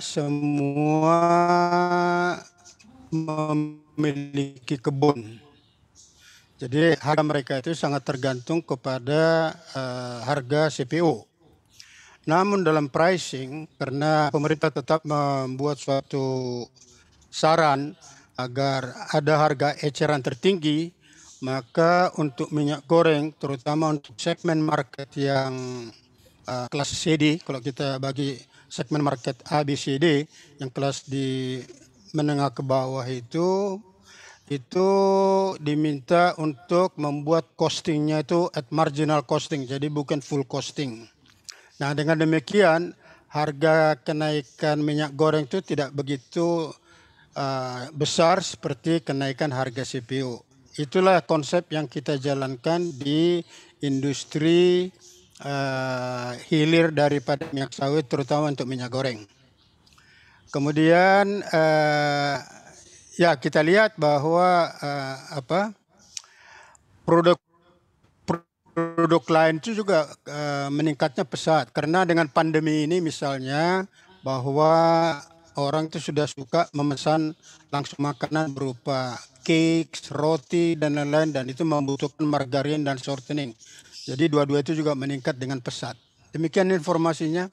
semua memiliki kebun. Jadi harga mereka itu sangat tergantung kepada uh, harga CPO. Namun dalam pricing karena pemerintah tetap membuat suatu saran agar ada harga eceran tertinggi, maka untuk minyak goreng terutama untuk segmen market yang uh, kelas CD kalau kita bagi segmen market ABCD yang kelas di menengah ke bawah itu itu diminta untuk membuat costingnya itu at marginal costing jadi bukan full costing. Nah dengan demikian harga kenaikan minyak goreng itu tidak begitu uh, besar seperti kenaikan harga CPO. Itulah konsep yang kita jalankan di industri uh, hilir daripada minyak sawit terutama untuk minyak goreng. Kemudian uh, ya kita lihat bahwa uh, apa produk produk lain itu juga uh, meningkatnya pesat karena dengan pandemi ini misalnya bahwa orang itu sudah suka memesan langsung makanan berupa cakes, roti dan lain-lain dan itu membutuhkan margarin dan shortening. Jadi dua-dua itu juga meningkat dengan pesat. Demikian informasinya.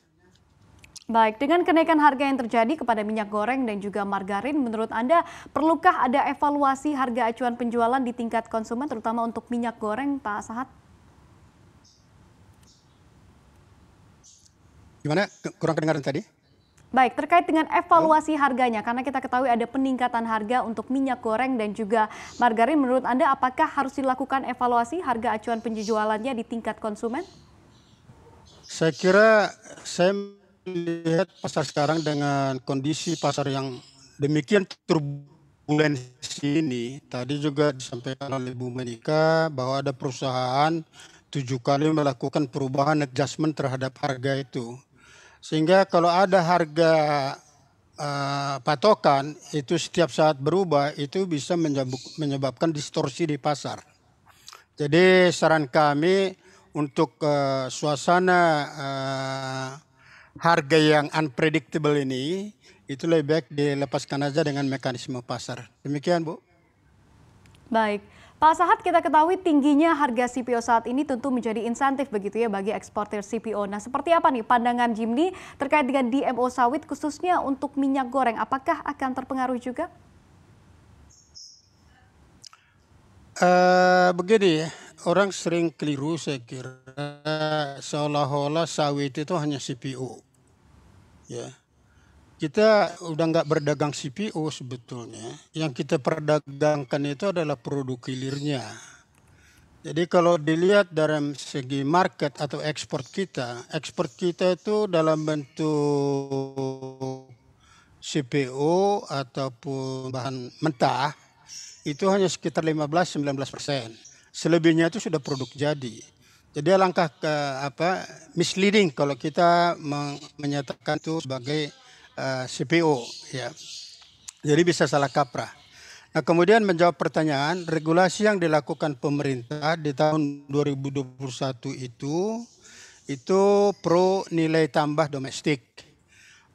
Baik, dengan kenaikan harga yang terjadi kepada minyak goreng dan juga margarin, menurut Anda perlukah ada evaluasi harga acuan penjualan di tingkat konsumen terutama untuk minyak goreng, Pak Sahat? Gimana? Kurang kedengaran tadi? Baik, terkait dengan evaluasi harganya, karena kita ketahui ada peningkatan harga untuk minyak goreng dan juga margarin, menurut Anda apakah harus dilakukan evaluasi harga acuan penjualannya di tingkat konsumen? Saya kira saya melihat pasar sekarang dengan kondisi pasar yang demikian turbulensi ini. Tadi juga disampaikan oleh Bu Menika bahwa ada perusahaan tujuh kali melakukan perubahan adjustment terhadap harga itu sehingga kalau ada harga uh, patokan itu setiap saat berubah itu bisa menyebabkan distorsi di pasar. Jadi saran kami untuk uh, suasana uh, harga yang unpredictable ini itu lebih baik dilepaskan saja dengan mekanisme pasar. Demikian Bu. Baik. Pak Sahat, kita ketahui tingginya harga CPO saat ini tentu menjadi insentif begitu ya bagi eksportir CPO. Nah, seperti apa nih pandangan Jimny terkait dengan DMO sawit khususnya untuk minyak goreng? Apakah akan terpengaruh juga? Uh, begini, orang sering keliru saya kira seolah-olah sawit itu hanya CPO. Ya. Yeah kita udah nggak berdagang CPO sebetulnya. Yang kita perdagangkan itu adalah produk hilirnya. Jadi kalau dilihat dalam segi market atau ekspor kita, ekspor kita itu dalam bentuk CPO ataupun bahan mentah itu hanya sekitar 15-19 persen. Selebihnya itu sudah produk jadi. Jadi langkah ke, apa misleading kalau kita menyatakan itu sebagai Eh, CPO ya. Jadi bisa salah kaprah. Nah, kemudian menjawab pertanyaan, regulasi yang dilakukan pemerintah di tahun 2021 itu itu pro nilai tambah domestik.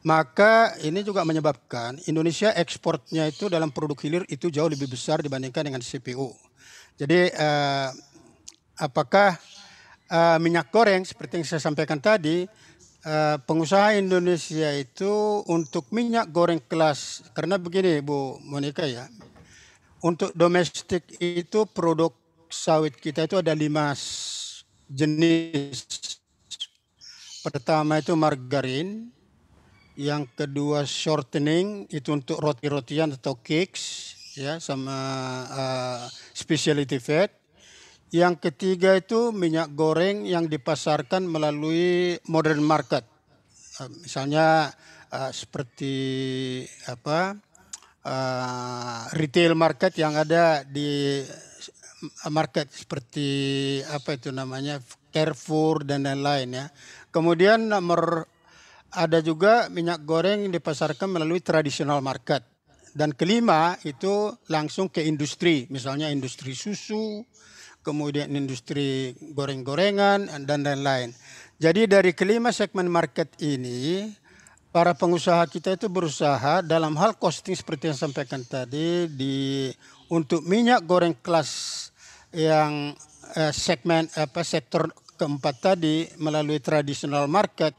Maka ini juga menyebabkan Indonesia ekspornya itu dalam produk hilir itu jauh lebih besar dibandingkan dengan CPO. Jadi eh, apakah eh, minyak goreng seperti yang saya sampaikan tadi Eh, pengusaha Indonesia itu untuk minyak goreng kelas karena begini Bu Monika ya untuk domestik itu produk sawit kita itu ada lima jenis pertama itu margarin yang kedua shortening itu untuk roti-rotian atau cakes ya sama uh, specialty fat yang ketiga itu minyak goreng yang dipasarkan melalui modern market. Eh, misalnya eh, seperti apa eh, retail market yang ada di market seperti apa itu namanya Carrefour dan lain-lain ya. Kemudian nomor ada juga minyak goreng yang dipasarkan melalui tradisional market. Dan kelima itu langsung ke industri, misalnya industri susu, kemudian industri goreng-gorengan, dan lain-lain. Jadi dari kelima segmen market ini, para pengusaha kita itu berusaha dalam hal costing seperti yang sampaikan tadi di untuk minyak goreng kelas yang eh, segmen apa sektor keempat tadi melalui tradisional market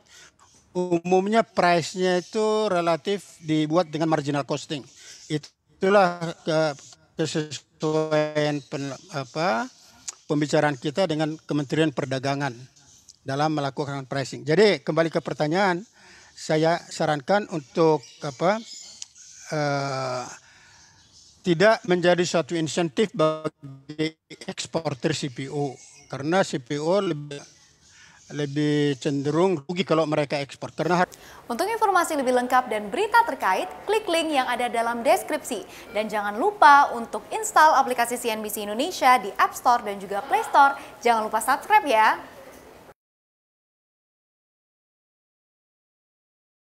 umumnya price-nya itu relatif dibuat dengan marginal costing. Itulah kesesuaian pen, apa pembicaraan kita dengan Kementerian Perdagangan dalam melakukan pricing. Jadi kembali ke pertanyaan, saya sarankan untuk apa eh, tidak menjadi suatu insentif bagi eksportir CPO karena CPO lebih lebih cenderung rugi kalau mereka ekspor. Karena untuk informasi lebih lengkap dan berita terkait, klik link yang ada dalam deskripsi. Dan jangan lupa untuk install aplikasi CNBC Indonesia di App Store dan juga Play Store. Jangan lupa subscribe ya.